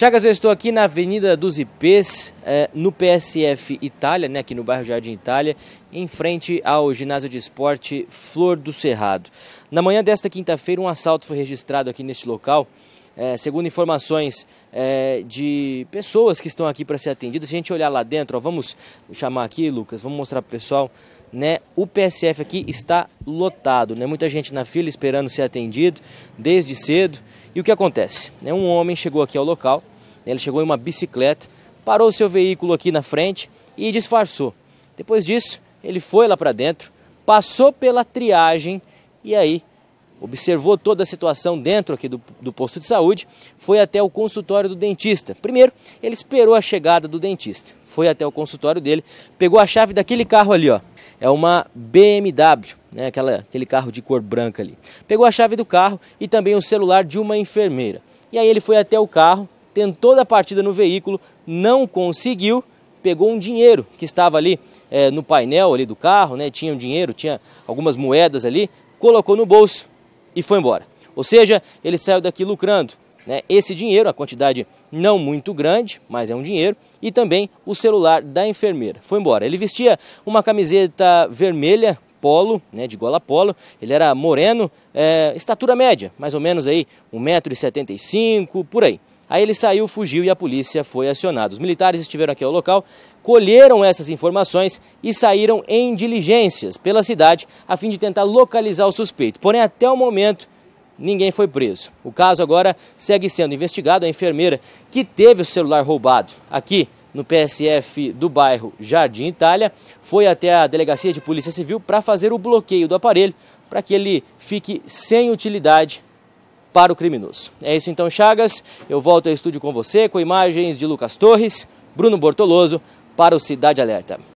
Chagas, eu estou aqui na Avenida dos IPs, é, no PSF Itália, né, aqui no bairro Jardim Itália, em frente ao ginásio de esporte Flor do Cerrado. Na manhã desta quinta-feira, um assalto foi registrado aqui neste local. É, segundo informações é, de pessoas que estão aqui para ser atendidas, se a gente olhar lá dentro, ó, vamos chamar aqui, Lucas, vamos mostrar para o pessoal, né? O PSF aqui está lotado, né? Muita gente na fila esperando ser atendido desde cedo. E o que acontece? Né, um homem chegou aqui ao local, né, ele chegou em uma bicicleta, parou seu veículo aqui na frente e disfarçou. Depois disso, ele foi lá para dentro, passou pela triagem e aí observou toda a situação dentro aqui do, do, posto de saúde, foi até o consultório do dentista. Primeiro, ele esperou a chegada do dentista, foi até o consultório dele, pegou a chave daquele carro ali, ó. É uma BMW, né? Aquela, aquele carro de cor branca ali. Pegou a chave do carro e também o celular de uma enfermeira. E aí ele foi até o carro, tentou dar partida no veículo, não conseguiu, pegou um dinheiro que estava ali é, no painel ali do carro, né? Tinha um dinheiro, tinha algumas moedas ali, colocou no bolso e foi embora. Ou seja, ele saiu daqui lucrando né, esse dinheiro, a quantidade não muito grande, mas é um dinheiro, e também o celular da enfermeira. Foi embora. Ele vestia uma camiseta vermelha, polo, né, de gola polo, ele era moreno, é, estatura média, mais ou menos aí 1,75m, por aí. Aí ele saiu, fugiu e a polícia foi acionada. Os militares estiveram aqui ao local, colheram essas informações e saíram em diligências pela cidade a fim de tentar localizar o suspeito. Porém, até o momento, ninguém foi preso. O caso agora segue sendo investigado. A enfermeira que teve o celular roubado aqui no PSF do bairro Jardim Itália foi até a delegacia de polícia civil para fazer o bloqueio do aparelho para que ele fique sem utilidade para o criminoso. É isso então, Chagas. Eu volto ao estúdio com você com imagens de Lucas Torres, Bruno Bortoloso para o Cidade Alerta.